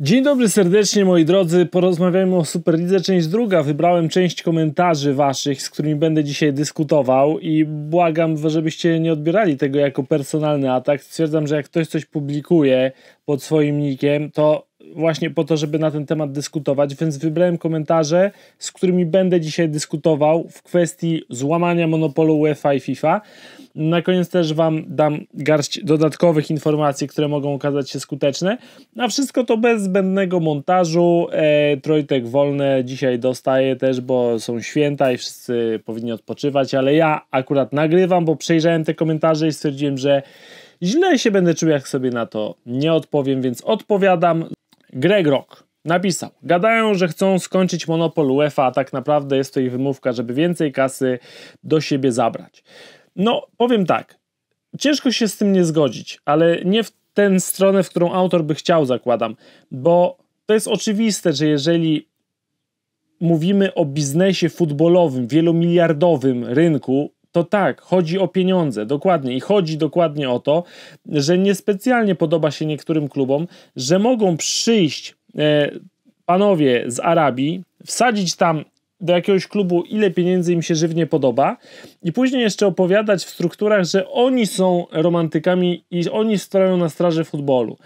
Dzień dobry serdecznie moi drodzy, porozmawiajmy o Superlidze część druga. Wybrałem część komentarzy waszych, z którymi będę dzisiaj dyskutował i błagam, żebyście nie odbierali tego jako personalny atak. Stwierdzam, że jak ktoś coś publikuje pod swoim nickiem, to właśnie po to, żeby na ten temat dyskutować, więc wybrałem komentarze, z którymi będę dzisiaj dyskutował w kwestii złamania monopolu UEFA i FIFA. Na koniec też Wam dam garść dodatkowych informacji, które mogą okazać się skuteczne. A wszystko to bez zbędnego montażu. E, Trojtek wolne dzisiaj dostaję też, bo są święta i wszyscy powinni odpoczywać, ale ja akurat nagrywam, bo przejrzałem te komentarze i stwierdziłem, że źle się będę czuł, jak sobie na to nie odpowiem, więc odpowiadam. Greg Rock napisał: Gadają, że chcą skończyć monopol UEFA, a tak naprawdę jest to ich wymówka, żeby więcej kasy do siebie zabrać. No, powiem tak. Ciężko się z tym nie zgodzić, ale nie w tę stronę, w którą autor by chciał, zakładam, bo to jest oczywiste, że jeżeli mówimy o biznesie futbolowym, wielomiliardowym rynku, to tak, chodzi o pieniądze, dokładnie. I chodzi dokładnie o to, że niespecjalnie podoba się niektórym klubom, że mogą przyjść e, panowie z Arabii, wsadzić tam do jakiegoś klubu, ile pieniędzy im się żywnie podoba, i później jeszcze opowiadać w strukturach, że oni są romantykami i oni stoją na straży futbolu.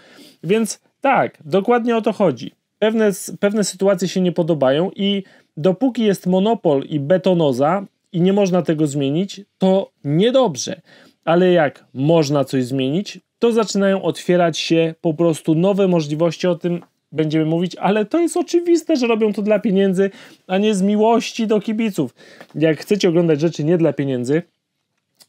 Więc tak, dokładnie o to chodzi. Pewne, pewne sytuacje się nie podobają i dopóki jest monopol i betonoza, i nie można tego zmienić, to niedobrze. Ale jak można coś zmienić, to zaczynają otwierać się po prostu nowe możliwości o tym. Będziemy mówić, ale to jest oczywiste, że robią to dla pieniędzy, a nie z miłości do kibiców. Jak chcecie oglądać rzeczy nie dla pieniędzy,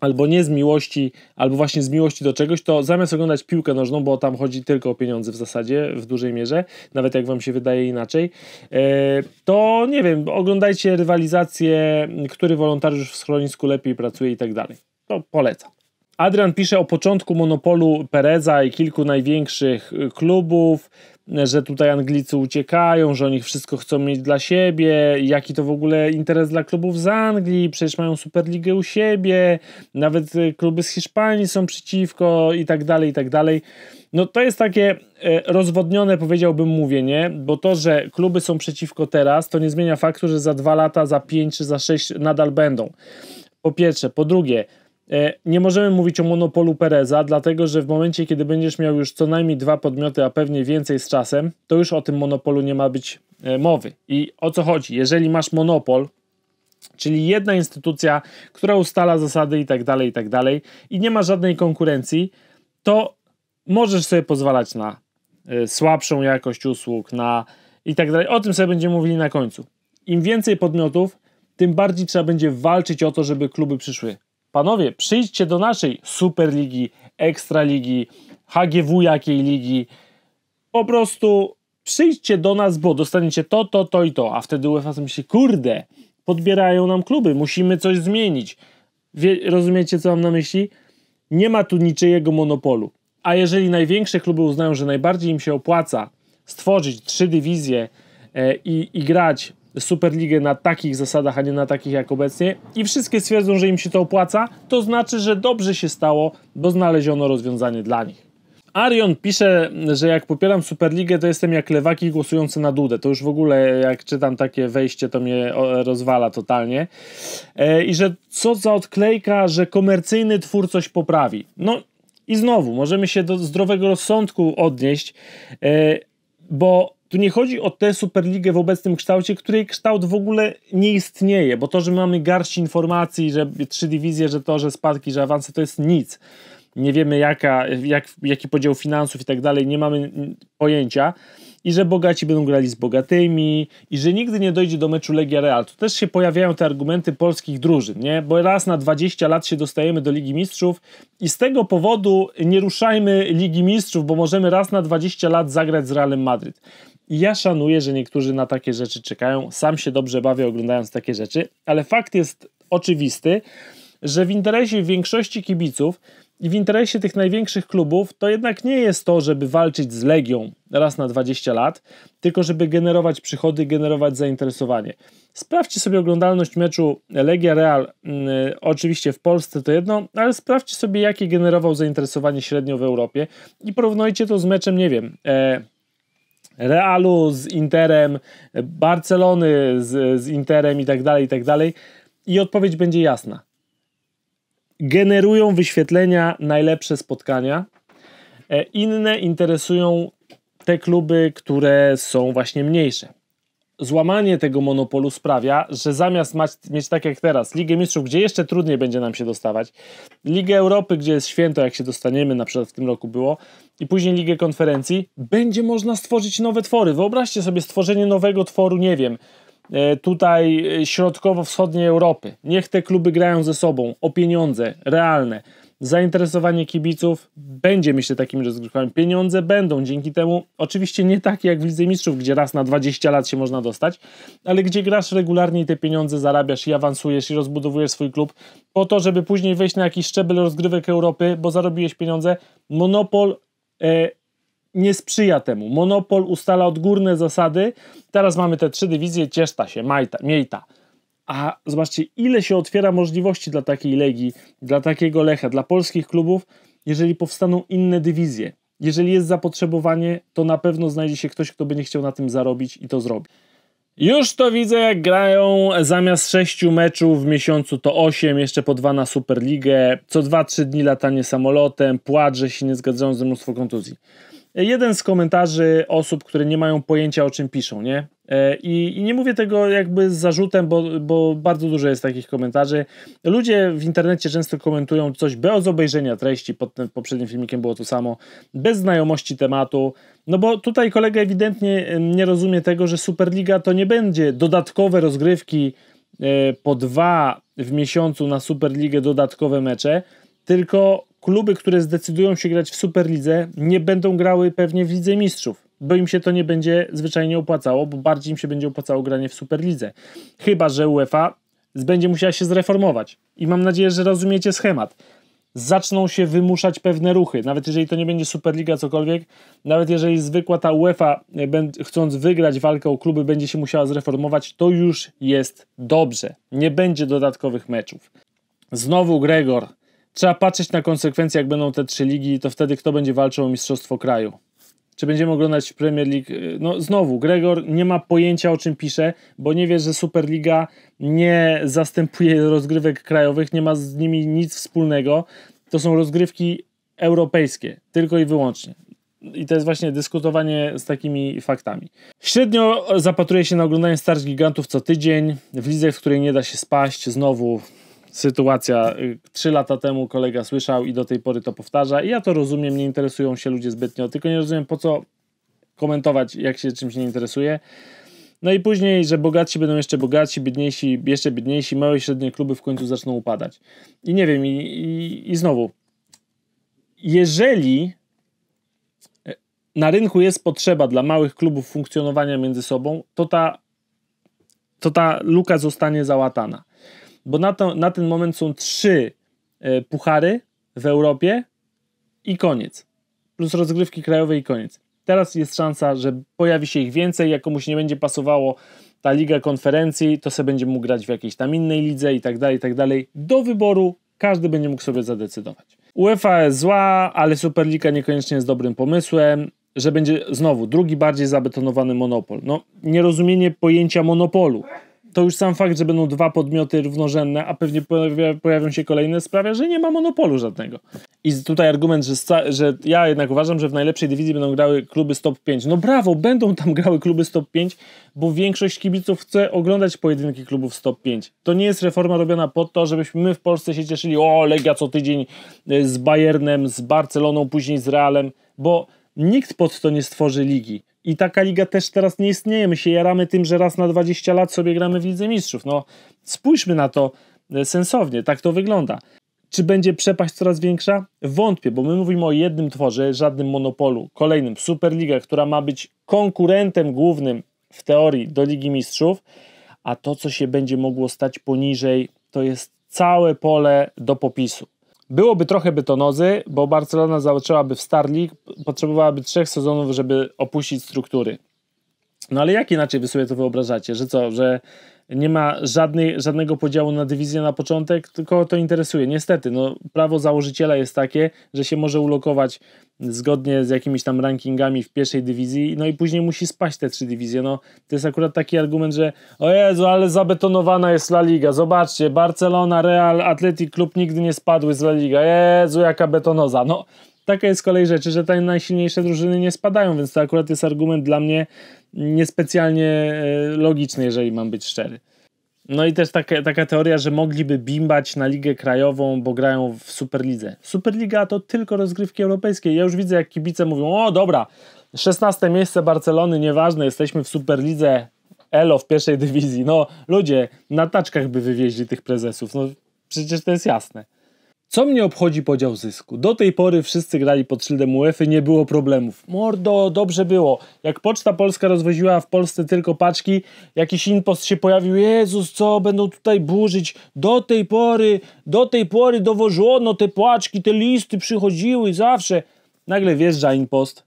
albo nie z miłości, albo właśnie z miłości do czegoś, to zamiast oglądać piłkę nożną, bo tam chodzi tylko o pieniądze w zasadzie, w dużej mierze, nawet jak wam się wydaje inaczej, e, to nie wiem, oglądajcie rywalizację, który wolontariusz w schronisku lepiej pracuje i tak dalej. To polecam. Adrian pisze o początku monopolu Pereza i kilku największych y, klubów że tutaj Anglicy uciekają, że oni wszystko chcą mieć dla siebie, jaki to w ogóle interes dla klubów z Anglii, przecież mają Superligę u siebie, nawet y, kluby z Hiszpanii są przeciwko i tak dalej, i tak dalej. No to jest takie e, rozwodnione, powiedziałbym, mówienie, bo to, że kluby są przeciwko teraz, to nie zmienia faktu, że za dwa lata, za pięć czy za sześć nadal będą. Po pierwsze. Po drugie, E, nie możemy mówić o monopolu Pereza, dlatego że w momencie, kiedy będziesz miał już co najmniej dwa podmioty, a pewnie więcej z czasem, to już o tym monopolu nie ma być e, mowy. I o co chodzi? Jeżeli masz monopol, czyli jedna instytucja, która ustala zasady i tak dalej, i tak dalej, i nie ma żadnej konkurencji, to możesz sobie pozwalać na e, słabszą jakość usług, na i tak dalej. O tym sobie będziemy mówili na końcu. Im więcej podmiotów, tym bardziej trzeba będzie walczyć o to, żeby kluby przyszły panowie, przyjdźcie do naszej Superligi, Ekstraligi, HGW jakiej ligi. Po prostu przyjdźcie do nas, bo dostaniecie to, to, to i to. A wtedy UEFA sobie myśli, kurde, podbierają nam kluby, musimy coś zmienić. Wie, rozumiecie, co mam na myśli? Nie ma tu niczyjego monopolu. A jeżeli największe kluby uznają, że najbardziej im się opłaca stworzyć trzy dywizje e, i, i grać Superligę na takich zasadach, a nie na takich jak obecnie i wszystkie stwierdzą, że im się to opłaca, to znaczy, że dobrze się stało, bo znaleziono rozwiązanie dla nich. Arion pisze, że jak popieram Superligę, to jestem jak lewaki głosujący na Dudę. To już w ogóle, jak czytam takie wejście, to mnie rozwala totalnie. E, I że co za odklejka, że komercyjny twór coś poprawi. No i znowu, możemy się do zdrowego rozsądku odnieść, e, bo tu nie chodzi o tę Superligę w obecnym kształcie, której kształt w ogóle nie istnieje, bo to, że mamy garść informacji, że trzy dywizje, że to, że spadki, że awanse, to jest nic. Nie wiemy jaka, jak, jaki podział finansów i tak dalej, nie mamy pojęcia. I że bogaci będą grali z bogatymi, i że nigdy nie dojdzie do meczu Legia Real. Tu też się pojawiają te argumenty polskich drużyn, nie? Bo raz na 20 lat się dostajemy do Ligi Mistrzów i z tego powodu nie ruszajmy Ligi Mistrzów, bo możemy raz na 20 lat zagrać z Realem Madryt ja szanuję, że niektórzy na takie rzeczy czekają. Sam się dobrze bawię oglądając takie rzeczy, ale fakt jest oczywisty, że w interesie większości kibiców i w interesie tych największych klubów to jednak nie jest to, żeby walczyć z Legią raz na 20 lat, tylko żeby generować przychody, generować zainteresowanie. Sprawdźcie sobie oglądalność meczu Legia-Real, mm, oczywiście w Polsce to jedno, ale sprawdźcie sobie jakie generował zainteresowanie średnio w Europie i porównujcie to z meczem, nie wiem... E, Realu z Interem, Barcelony z, z Interem i tak dalej, i tak dalej. I odpowiedź będzie jasna. Generują wyświetlenia najlepsze spotkania. E, inne interesują te kluby, które są właśnie mniejsze złamanie tego monopolu sprawia, że zamiast mać, mieć tak jak teraz Ligę Mistrzów, gdzie jeszcze trudniej będzie nam się dostawać, Ligę Europy, gdzie jest święto, jak się dostaniemy, na przykład w tym roku było, i później Ligę Konferencji, będzie można stworzyć nowe twory. Wyobraźcie sobie stworzenie nowego tworu, nie wiem, e, tutaj e, środkowo-wschodniej Europy. Niech te kluby grają ze sobą o pieniądze realne zainteresowanie kibiców będzie, myślę, takim rozgrywkami. Pieniądze będą dzięki temu, oczywiście nie takie jak w Lidze Mistrzów, gdzie raz na 20 lat się można dostać, ale gdzie grasz regularnie i te pieniądze zarabiasz i awansujesz i rozbudowujesz swój klub po to, żeby później wejść na jakiś szczebel rozgrywek Europy, bo zarobiłeś pieniądze. Monopol e, nie sprzyja temu. Monopol ustala odgórne zasady. Teraz mamy te trzy dywizje, cieszta się, majta, miejta. A zobaczcie, ile się otwiera możliwości dla takiej Legii, dla takiego Lecha, dla polskich klubów, jeżeli powstaną inne dywizje. Jeżeli jest zapotrzebowanie, to na pewno znajdzie się ktoś, kto będzie chciał na tym zarobić i to zrobi. Już to widzę, jak grają zamiast 6 meczów w miesiącu to 8, jeszcze po 2 na Superligę, co 2-3 dni latanie samolotem, płacze się nie zgadzają ze mnóstwo kontuzji jeden z komentarzy osób, które nie mają pojęcia o czym piszą, nie? E, I, I, nie mówię tego jakby z zarzutem, bo, bo bardzo dużo jest takich komentarzy. Ludzie w internecie często komentują coś bez obejrzenia treści, pod tym poprzednim filmikiem było to samo, bez znajomości tematu. No bo tutaj kolega ewidentnie nie rozumie tego, że Superliga to nie będzie dodatkowe rozgrywki e, po dwa w miesiącu na Superligę dodatkowe mecze, tylko Kluby, które zdecydują się grać w Superlidze, nie będą grały pewnie w Lidze Mistrzów, bo im się to nie będzie zwyczajnie opłacało, bo bardziej im się będzie opłacało granie w Superlidze. Chyba, że UEFA będzie musiała się zreformować. I mam nadzieję, że rozumiecie schemat zaczną się wymuszać pewne ruchy. Nawet jeżeli to nie będzie Superliga, cokolwiek, nawet jeżeli zwykła ta UEFA, e, chcąc wygrać walkę o kluby, będzie się musiała zreformować, to już jest dobrze. Nie będzie dodatkowych meczów. Znowu Gregor trzeba patrzeć na konsekwencje, jak będą te trzy ligi, to wtedy kto będzie walczył o mistrzostwo kraju. Czy będziemy oglądać Premier League? No znowu, Gregor nie ma pojęcia o czym pisze, bo nie wie, że Superliga nie zastępuje rozgrywek krajowych, nie ma z nimi nic wspólnego. To są rozgrywki europejskie, tylko i wyłącznie. I to jest właśnie dyskutowanie z takimi faktami. Średnio zapatruje się na oglądanie starć gigantów co tydzień, w lidze, w której nie da się spaść, znowu sytuacja. Y, trzy lata temu kolega słyszał i do tej pory to powtarza. I ja to rozumiem, nie interesują się ludzie zbytnio, tylko nie rozumiem po co komentować, jak się czymś nie interesuje. No i później, że bogatsi będą jeszcze bogatsi, biedniejsi jeszcze biedniejsi, małe i średnie kluby w końcu zaczną upadać. I nie wiem, i, i, i znowu, jeżeli e, na rynku jest potrzeba dla małych klubów funkcjonowania między sobą, to ta, to ta luka zostanie załatana bo na, to, na ten moment są trzy e, puchary w Europie i koniec. Plus rozgrywki krajowe i koniec. Teraz jest szansa, że pojawi się ich więcej, jak komuś nie będzie pasowało ta liga konferencji, to se będzie mógł grać w jakiejś tam innej lidze i tak dalej, i tak dalej. Do wyboru każdy będzie mógł sobie zadecydować. UEFA jest zła, ale Superliga niekoniecznie jest dobrym pomysłem, że będzie znowu drugi bardziej zabetonowany monopol. No, nierozumienie pojęcia monopolu to już sam fakt, że będą dwa podmioty równorzędne, a pewnie pojawią się kolejne, sprawia, że nie ma monopolu żadnego. I tutaj argument, że, że ja jednak uważam, że w najlepszej dywizji będą grały kluby stop 5. No brawo, będą tam grały kluby stop 5, bo większość kibiców chce oglądać pojedynki klubów stop 5. To nie jest reforma robiona po to, żebyśmy my w Polsce się cieszyli, o Legia co tydzień e, z Bayernem, z Barceloną, później z Realem, bo nikt pod to nie stworzy ligi. I taka liga też teraz nie istnieje. My się jaramy tym, że raz na 20 lat sobie gramy w Lidze Mistrzów. No, spójrzmy na to e, sensownie. Tak to wygląda. Czy będzie przepaść coraz większa? Wątpię, bo my mówimy o jednym tworze, żadnym monopolu. Kolejnym, Superliga, która ma być konkurentem głównym w teorii do Ligi Mistrzów, a to, co się będzie mogło stać poniżej, to jest całe pole do popisu. Byłoby trochę betonozy, bo Barcelona zaczęłaby w Starling, potrzebowałaby trzech sezonów, żeby opuścić struktury. No ale jak inaczej wy sobie to wyobrażacie? Że co, że nie ma żadnej, żadnego podziału na dywizję na początek, tylko to interesuje. Niestety, no, prawo założyciela jest takie, że się może ulokować zgodnie z jakimiś tam rankingami w pierwszej dywizji, no i później musi spaść te trzy dywizje. No, to jest akurat taki argument, że o Jezu, ale zabetonowana jest La Liga. Zobaczcie, Barcelona, Real, Atletic Klub nigdy nie spadły z La Liga. Jezu, jaka betonoza. No, Taka jest kolej rzeczy, że te najsilniejsze drużyny nie spadają, więc to akurat jest argument dla mnie niespecjalnie e, logiczny, jeżeli mam być szczery. No i też taka, taka teoria, że mogliby bimbać na ligę krajową, bo grają w Superlidze. Superliga to tylko rozgrywki europejskie. Ja już widzę, jak kibice mówią: O, dobra, 16 miejsce Barcelony, nieważne, jesteśmy w Superlidze Elo w pierwszej dywizji. No, ludzie na taczkach by wywieźli tych prezesów. No, przecież to jest jasne. Co mnie obchodzi podział zysku? Do tej pory wszyscy grali pod szyldem UEFA, nie było problemów. Mordo, dobrze było. Jak Poczta Polska rozwoziła w Polsce tylko paczki, jakiś impost się pojawił. Jezus, co będą tutaj burzyć? Do tej pory, do tej pory dowożono te paczki, te listy przychodziły zawsze. Nagle wjeżdża impost,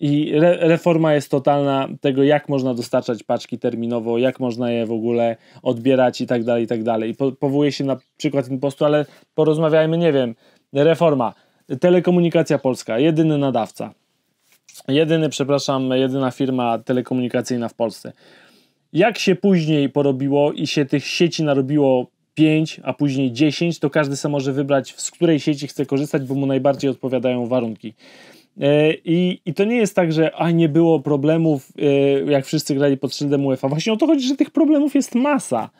i re reforma jest totalna tego, jak można dostarczać paczki terminowo, jak można je w ogóle odbierać i tak dalej, i tak dalej. Po powołuje się na przykład impostu, ale porozmawiajmy, nie wiem, reforma, telekomunikacja polska, jedyny nadawca, jedyny, przepraszam, jedyna firma telekomunikacyjna w Polsce. Jak się później porobiło i się tych sieci narobiło 5, a później 10, to każdy sam może wybrać, z której sieci chce korzystać, bo mu najbardziej odpowiadają warunki. E, I, I to nie jest tak, że a nie było problemów, e, jak wszyscy grali pod szyldem UEFA. Właśnie o to chodzi, że tych problemów jest masa.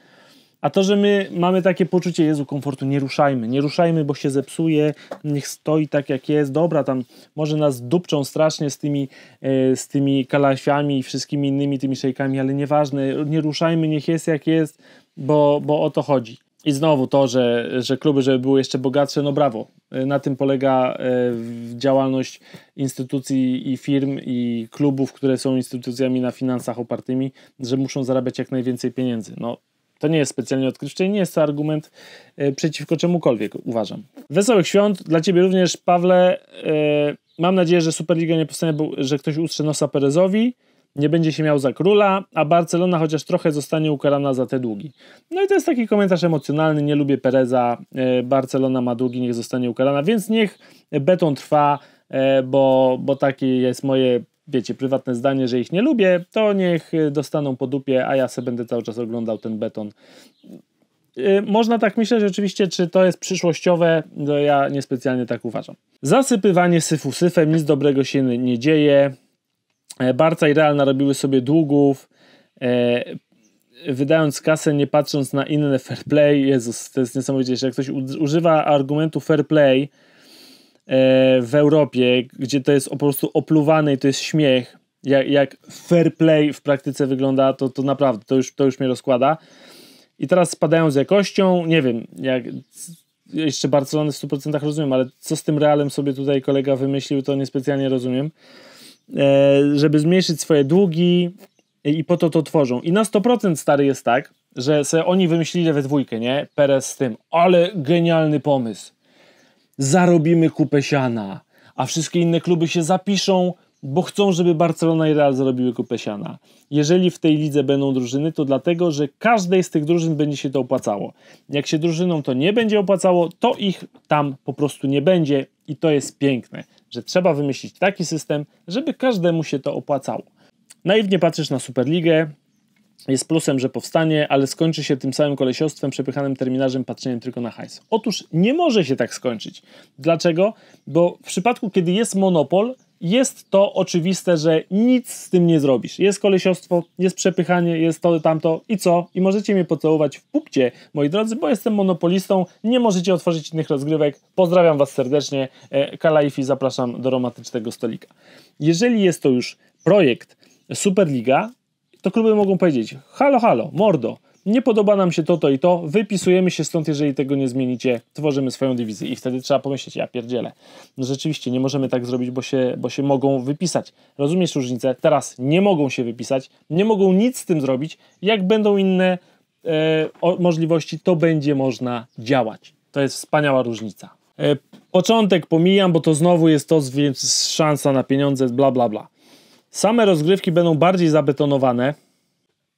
A to, że my mamy takie poczucie, Jezu, komfortu, nie ruszajmy, nie ruszajmy, bo się zepsuje, niech stoi tak jak jest, dobra, tam może nas dupczą strasznie z tymi, e, z tymi kalasiami i wszystkimi innymi tymi szejkami, ale nieważne, nie ruszajmy, niech jest jak jest, bo, bo o to chodzi. I znowu to, że, że kluby, żeby były jeszcze bogatsze, no brawo. Y, na tym polega y, działalność instytucji i firm i klubów, które są instytucjami na finansach opartymi, że muszą zarabiać jak najwięcej pieniędzy. No, to nie jest specjalnie odkrywcze i nie jest to argument y, przeciwko czemukolwiek, uważam. Wesołych świąt dla Ciebie również, Pawle. Mam nadzieję, że Superliga nie powstanie, że ktoś ustrze nosa Perezowi nie będzie się miał za króla, a Barcelona chociaż trochę zostanie ukarana za te długi. No i to jest taki komentarz emocjonalny, nie lubię Pereza, e, Barcelona ma długi, niech zostanie ukarana, więc niech beton trwa, e, bo, bo takie jest moje, wiecie, prywatne zdanie, że ich nie lubię, to niech e, dostaną po dupie, a ja sobie będę cały czas oglądał ten beton. Można tak myśleć oczywiście, czy to jest przyszłościowe, to no ja niespecjalnie tak uważam. Zasypywanie syfu syfem, nic dobrego się nie dzieje. E, Barca i Real narobiły sobie długów, e, wydając kasę, nie patrząc na inne fair play. Jezus, to jest niesamowicie, że jak ktoś używa argumentu fair play e, w Europie, gdzie to jest po prostu opluwane i to jest śmiech, jak, jak fair play w praktyce wygląda, to, to naprawdę, to już, to już mnie rozkłada. I teraz spadają z jakością, nie wiem, jak jeszcze Barcelony w 100% rozumiem, ale co z tym Realem sobie tutaj kolega wymyślił, to niespecjalnie rozumiem. E, żeby zmniejszyć swoje długi i po to to tworzą. I na 100% stary jest tak, że se oni wymyślili we dwójkę, nie? Perez z tym, ale genialny pomysł. Zarobimy kupę siana, a wszystkie inne kluby się zapiszą, bo chcą, żeby Barcelona i Real zrobiły kupę siana. Jeżeli w tej lidze będą drużyny, to dlatego, że każdej z tych drużyn będzie się to opłacało. Jak się drużynom to nie będzie opłacało, to ich tam po prostu nie będzie i to jest piękne, że trzeba wymyślić taki system, żeby każdemu się to opłacało. Naiwnie patrzysz na Superligę, jest plusem, że powstanie, ale skończy się tym samym kolesiostwem, przepychanym terminarzem, patrzeniem tylko na hajs. Otóż nie może się tak skończyć. Dlaczego? Bo w przypadku, kiedy jest monopol, jest to oczywiste, że nic z tym nie zrobisz. Jest kolesiostwo, jest przepychanie, jest to, tamto i co? I możecie mnie pocałować w pupcie, moi drodzy, bo jestem monopolistą, nie możecie otworzyć innych rozgrywek. Pozdrawiam Was serdecznie, e, Kalaifi, zapraszam do romantycznego stolika. Jeżeli jest to już projekt Superliga, to kluby mogą powiedzieć, halo, halo, mordo, nie podoba nam się to, to i to, wypisujemy się stąd, jeżeli tego nie zmienicie, tworzymy swoją dywizję i wtedy trzeba pomyśleć, ja pierdzielę. No rzeczywiście, nie możemy tak zrobić, bo się, bo się mogą wypisać. Rozumiesz różnicę? Teraz nie mogą się wypisać, nie mogą nic z tym zrobić. Jak będą inne e, o, możliwości, to będzie można działać. To jest wspaniała różnica. E, początek pomijam, bo to znowu jest to, więc szansa na pieniądze, bla, bla, bla. Same rozgrywki będą bardziej zabetonowane,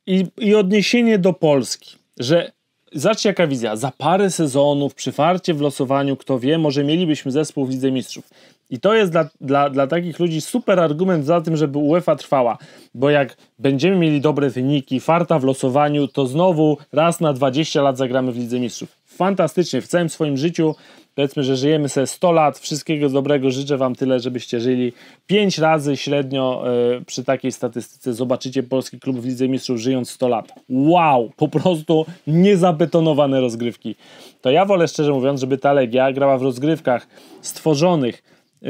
i, i odniesienie do Polski, że Zobaczcie jaka wizja. Za parę sezonów, przy farcie w losowaniu, kto wie, może mielibyśmy zespół w Lidze Mistrzów. I to jest dla, dla, dla takich ludzi super argument za tym, żeby UEFA trwała. Bo jak będziemy mieli dobre wyniki, farta w losowaniu, to znowu raz na 20 lat zagramy w Lidze Mistrzów fantastycznie w całym swoim życiu. Powiedzmy, że żyjemy sobie 100 lat, wszystkiego dobrego, życzę Wam tyle, żebyście żyli 5 razy średnio e, przy takiej statystyce zobaczycie polski klub w Lidze Mistrzów żyjąc 100 lat. Wow, po prostu niezabetonowane rozgrywki. To ja wolę szczerze mówiąc, żeby ta Legia grała w rozgrywkach stworzonych e,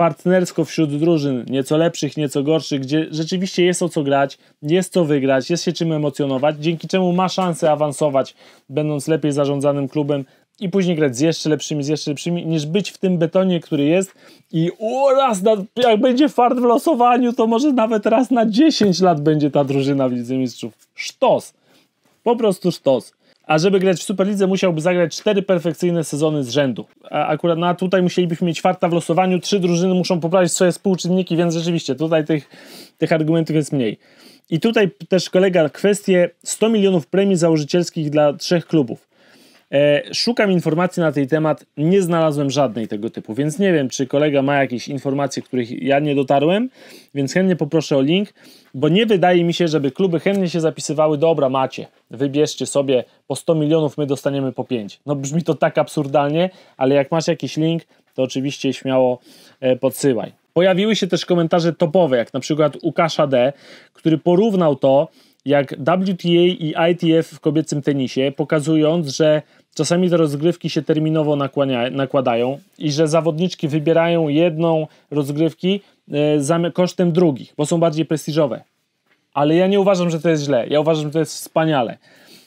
partnersko wśród drużyn, nieco lepszych, nieco gorszych, gdzie rzeczywiście jest o co grać, jest co wygrać, jest się czym emocjonować, dzięki czemu ma szansę awansować, będąc lepiej zarządzanym klubem i później grać z jeszcze lepszymi, z jeszcze lepszymi, niż być w tym betonie, który jest i o, raz na, no, jak będzie fart w losowaniu, to może nawet raz na 10 lat będzie ta drużyna w Lidze Mistrzów. Sztos! Po prostu sztos. A żeby grać w Superlidze musiałby zagrać cztery perfekcyjne sezony z rzędu. A akurat na no, tutaj musielibyśmy mieć czwarta w losowaniu, trzy drużyny muszą poprawić swoje współczynniki, więc rzeczywiście tutaj tych, tych argumentów jest mniej. I tutaj też kolega kwestie 100 milionów premii założycielskich dla trzech klubów. E, szukam informacji na ten temat, nie znalazłem żadnej tego typu, więc nie wiem, czy kolega ma jakieś informacje, których ja nie dotarłem, więc chętnie poproszę o link, bo nie wydaje mi się, żeby kluby chętnie się zapisywały, dobra, macie, wybierzcie sobie po 100 milionów, my dostaniemy po 5. No brzmi to tak absurdalnie, ale jak masz jakiś link, to oczywiście śmiało e, podsyłaj. Pojawiły się też komentarze topowe, jak na przykład Łukasza D., który porównał to, jak WTA i ITF w kobiecym tenisie, pokazując, że Czasami te rozgrywki się terminowo nakłania, nakładają i że zawodniczki wybierają jedną rozgrywki y, kosztem drugich, bo są bardziej prestiżowe. Ale ja nie uważam, że to jest źle. Ja uważam, że to jest wspaniale.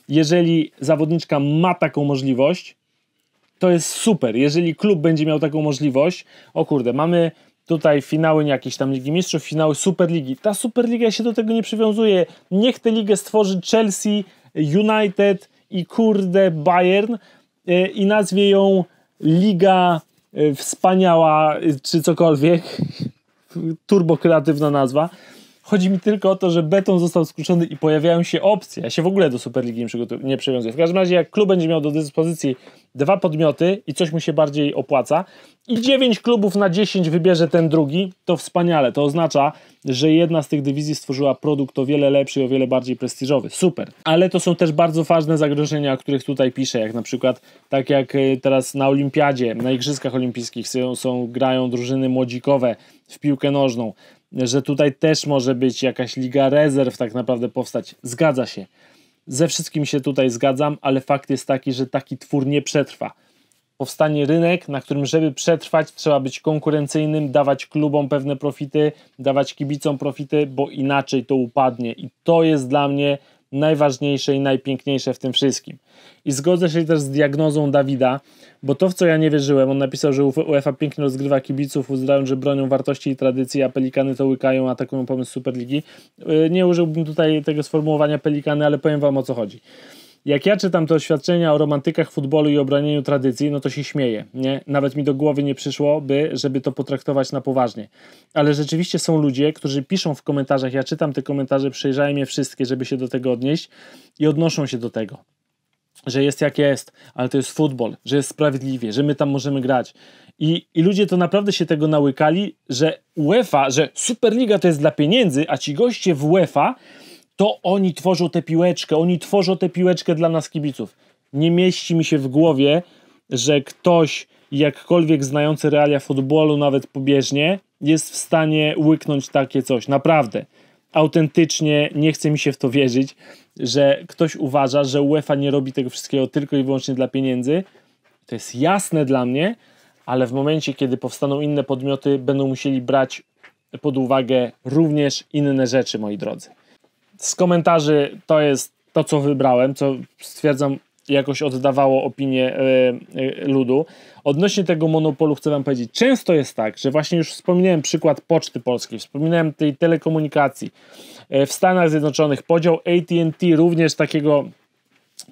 Jeżeli zawodniczka ma taką możliwość, to jest super. Jeżeli klub będzie miał taką możliwość, o kurde, mamy tutaj finały jakieś tam Ligi Mistrzów, finały Superligi. Ta Superliga się do tego nie przywiązuje. Niech tę ligę stworzy Chelsea, United, i kurde Bayern e, i nazwie ją Liga e, Wspaniała e, czy cokolwiek. Turbo kreatywna nazwa. Chodzi mi tylko o to, że beton został skrócony i pojawiają się opcje. Ja się w ogóle do Superligi nie, nie przywiązuję. W każdym razie, jak klub będzie miał do dyspozycji dwa podmioty i coś mu się bardziej opłaca, i 9 klubów na 10 wybierze ten drugi, to wspaniale. To oznacza, że jedna z tych dywizji stworzyła produkt o wiele lepszy i o wiele bardziej prestiżowy. Super. Ale to są też bardzo ważne zagrożenia, o których tutaj piszę, jak na przykład tak jak y, teraz na Olimpiadzie, na Igrzyskach Olimpijskich są, są grają drużyny młodzikowe w piłkę nożną że tutaj też może być jakaś liga rezerw tak naprawdę powstać. Zgadza się. Ze wszystkim się tutaj zgadzam, ale fakt jest taki, że taki twór nie przetrwa. Powstanie rynek, na którym, żeby przetrwać, trzeba być konkurencyjnym, dawać klubom pewne profity, dawać kibicom profity, bo inaczej to upadnie. I to jest dla mnie najważniejsze i najpiękniejsze w tym wszystkim. I zgodzę się też z diagnozą Dawida, bo to w co ja nie wierzyłem, on napisał, że UEFA pięknie rozgrywa kibiców, uznają, że bronią wartości i tradycji, a Pelikany to łykają, atakują pomysł Superligi. Y, nie użyłbym tutaj tego sformułowania Pelikany, ale powiem wam o co chodzi. Jak ja czytam te oświadczenia o romantykach futbolu i obronieniu tradycji, no to się śmieję. Nie? Nawet mi do głowy nie by, żeby to potraktować na poważnie. Ale rzeczywiście są ludzie, którzy piszą w komentarzach, ja czytam te komentarze, przejrzałem je wszystkie, żeby się do tego odnieść i odnoszą się do tego że jest jak jest, ale to jest futbol, że jest sprawiedliwie, że my tam możemy grać. I, I ludzie to naprawdę się tego nałykali, że UEFA, że Superliga to jest dla pieniędzy, a ci goście w UEFA to oni tworzą tę piłeczkę, oni tworzą tę piłeczkę dla nas kibiców. Nie mieści mi się w głowie, że ktoś jakkolwiek znający realia futbolu, nawet pobieżnie, jest w stanie łyknąć takie coś. Naprawdę. Autentycznie nie chce mi się w to wierzyć, że ktoś uważa, że UEFA nie robi tego wszystkiego tylko i wyłącznie dla pieniędzy. To jest jasne dla mnie, ale w momencie, kiedy powstaną inne podmioty, będą musieli brać pod uwagę również inne rzeczy, moi drodzy. Z komentarzy to jest to, co wybrałem, co stwierdzam jakoś oddawało opinię y, y, ludu. Odnośnie tego monopolu chcę wam powiedzieć, często jest tak, że właśnie już wspominałem przykład Poczty Polskiej, wspominałem tej telekomunikacji. Y, w Stanach Zjednoczonych podział AT&T również takiego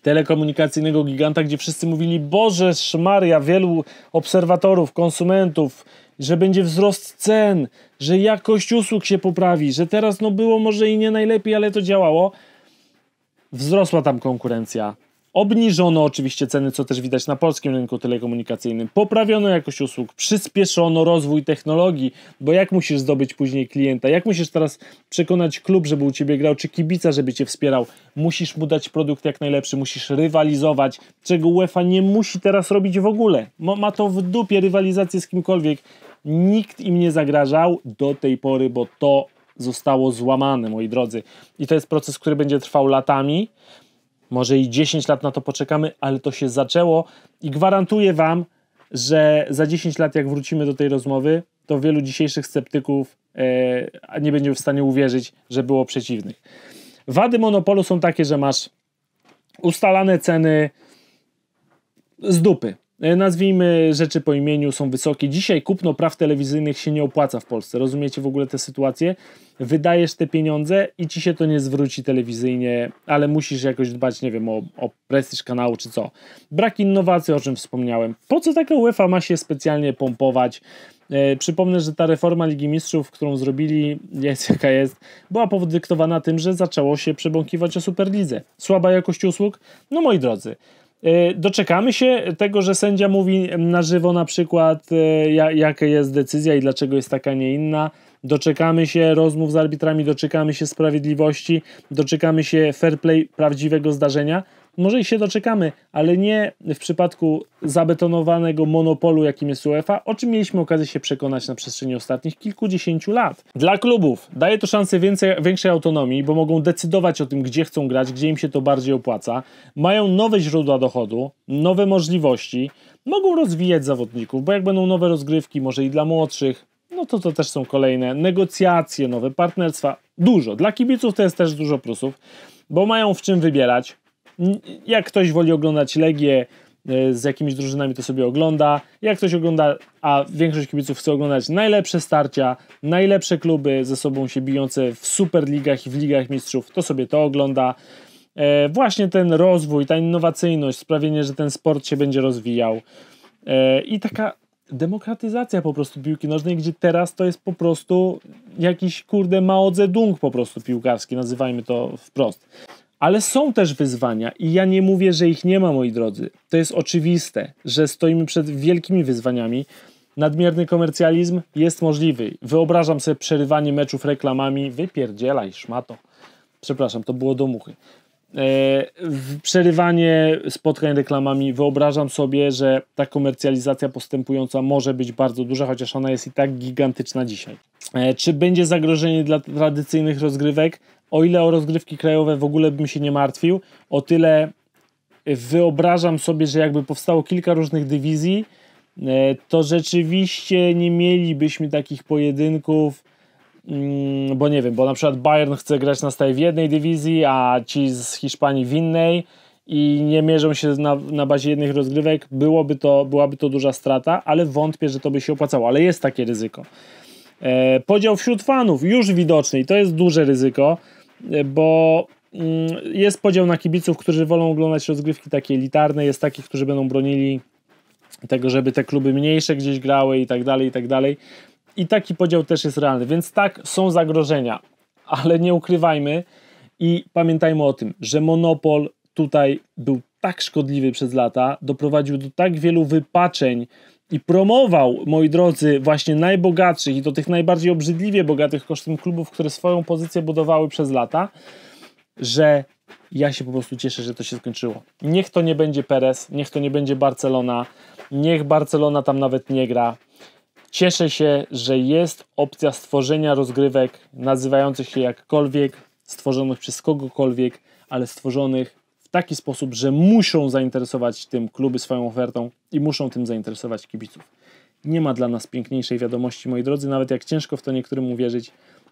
telekomunikacyjnego giganta, gdzie wszyscy mówili, Boże, szmaria, wielu obserwatorów, konsumentów, że będzie wzrost cen, że jakość usług się poprawi, że teraz no było może i nie najlepiej, ale to działało. Wzrosła tam konkurencja, Obniżono oczywiście ceny, co też widać na polskim rynku telekomunikacyjnym. Poprawiono jakość usług, przyspieszono rozwój technologii, bo jak musisz zdobyć później klienta, jak musisz teraz przekonać klub, żeby u ciebie grał, czy kibica, żeby cię wspierał, musisz mu dać produkt jak najlepszy, musisz rywalizować, czego UEFA nie musi teraz robić w ogóle. Ma to w dupie rywalizację z kimkolwiek. Nikt im nie zagrażał do tej pory, bo to zostało złamane, moi drodzy. I to jest proces, który będzie trwał latami może i 10 lat na to poczekamy, ale to się zaczęło i gwarantuję Wam, że za 10 lat, jak wrócimy do tej rozmowy, to wielu dzisiejszych sceptyków e, nie będzie w stanie uwierzyć, że było przeciwnych. Wady monopolu są takie, że masz ustalane ceny z dupy. E, nazwijmy rzeczy po imieniu, są wysokie. Dzisiaj kupno praw telewizyjnych się nie opłaca w Polsce. Rozumiecie w ogóle tę sytuację? Wydajesz te pieniądze i ci się to nie zwróci telewizyjnie, ale musisz jakoś dbać, nie wiem, o, o prestiż kanału czy co. Brak innowacji, o czym wspomniałem. Po co taka UEFA ma się specjalnie pompować? E, przypomnę, że ta reforma Ligi Mistrzów, którą zrobili, jest jaka jest, była powodyktowana tym, że zaczęło się przebąkiwać o Superlidze. Słaba jakość usług? No moi drodzy, Y, doczekamy się tego, że sędzia mówi na żywo na przykład, y, jaka jest decyzja i dlaczego jest taka, nie inna. Doczekamy się rozmów z arbitrami, doczekamy się sprawiedliwości, doczekamy się fair play prawdziwego zdarzenia. Może i się doczekamy, ale nie w przypadku zabetonowanego monopolu, jakim jest UEFA, o czym mieliśmy okazję się przekonać na przestrzeni ostatnich kilkudziesięciu lat. Dla klubów daje to szansę więcej, większej autonomii, bo mogą decydować o tym, gdzie chcą grać, gdzie im się to bardziej opłaca. Mają nowe źródła dochodu, nowe możliwości, mogą rozwijać zawodników, bo jak będą nowe rozgrywki, może i dla młodszych, no to to też są kolejne negocjacje, nowe partnerstwa. Dużo. Dla kibiców to jest też dużo plusów, bo mają w czym wybierać, jak ktoś woli oglądać Legię e, z jakimiś drużynami, to sobie ogląda. Jak ktoś ogląda, a większość kibiców chce oglądać najlepsze starcia, najlepsze kluby ze sobą się bijące w superligach i w ligach mistrzów, to sobie to ogląda. E, właśnie ten rozwój, ta innowacyjność, sprawienie, że ten sport się będzie rozwijał. E, I taka demokratyzacja po prostu piłki nożnej, gdzie teraz to jest po prostu jakiś kurde Mao Zedong po prostu piłkarski, nazywajmy to wprost. Ale są też wyzwania i ja nie mówię, że ich nie ma, moi drodzy. To jest oczywiste, że stoimy przed wielkimi wyzwaniami. Nadmierny komercjalizm jest możliwy. Wyobrażam sobie przerywanie meczów reklamami. Wypierdzielaj, szmato. Przepraszam, to było do muchy. Eee, przerywanie spotkań reklamami. Wyobrażam sobie, że ta komercjalizacja postępująca może być bardzo duża, chociaż ona jest i tak gigantyczna dzisiaj. Eee, czy będzie zagrożenie dla tradycyjnych rozgrywek? o ile o rozgrywki krajowe w ogóle bym się nie martwił, o tyle wyobrażam sobie, że jakby powstało kilka różnych dywizji, e, to rzeczywiście nie mielibyśmy takich pojedynków, mm, bo nie wiem, bo na przykład Bayern chce grać na stałe w jednej dywizji, a ci z Hiszpanii w innej i nie mierzą się na, na bazie jednych rozgrywek, byłoby to, byłaby to duża strata, ale wątpię, że to by się opłacało, ale jest takie ryzyko. E, podział wśród fanów już widoczny i to jest duże ryzyko bo mm, jest podział na kibiców, którzy wolą oglądać rozgrywki takie elitarne, jest takich, którzy będą bronili tego, żeby te kluby mniejsze gdzieś grały i tak dalej, i tak dalej. I taki podział też jest realny, więc tak, są zagrożenia, ale nie ukrywajmy i pamiętajmy o tym, że monopol tutaj był tak szkodliwy przez lata, doprowadził do tak wielu wypaczeń i promował, moi drodzy, właśnie najbogatszych i do tych najbardziej obrzydliwie bogatych kosztem klubów, które swoją pozycję budowały przez lata, że ja się po prostu cieszę, że to się skończyło. Niech to nie będzie Perez, niech to nie będzie Barcelona, niech Barcelona tam nawet nie gra. Cieszę się, że jest opcja stworzenia rozgrywek nazywających się jakkolwiek, stworzonych przez kogokolwiek, ale stworzonych taki sposób, że muszą zainteresować tym kluby swoją ofertą i muszą tym zainteresować kibiców. Nie ma dla nas piękniejszej wiadomości, moi drodzy, nawet jak ciężko w to niektórym uwierzyć.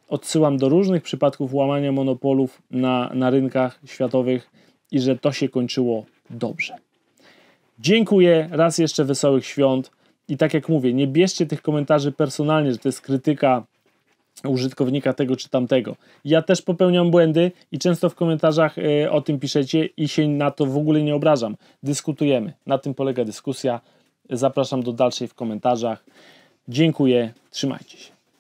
Odsyłam do różnych przypadków łamania monopolów na, na rynkach światowych i że to się kończyło dobrze. Dziękuję, raz jeszcze wesołych świąt. I tak jak mówię, nie bierzcie tych komentarzy personalnie, że to jest krytyka użytkownika tego czy tamtego. Ja też popełniam błędy i często w komentarzach e, o tym piszecie i się na to w ogóle nie obrażam. Dyskutujemy. Na tym polega dyskusja. Zapraszam do dalszej w komentarzach. Dziękuję. Trzymajcie się.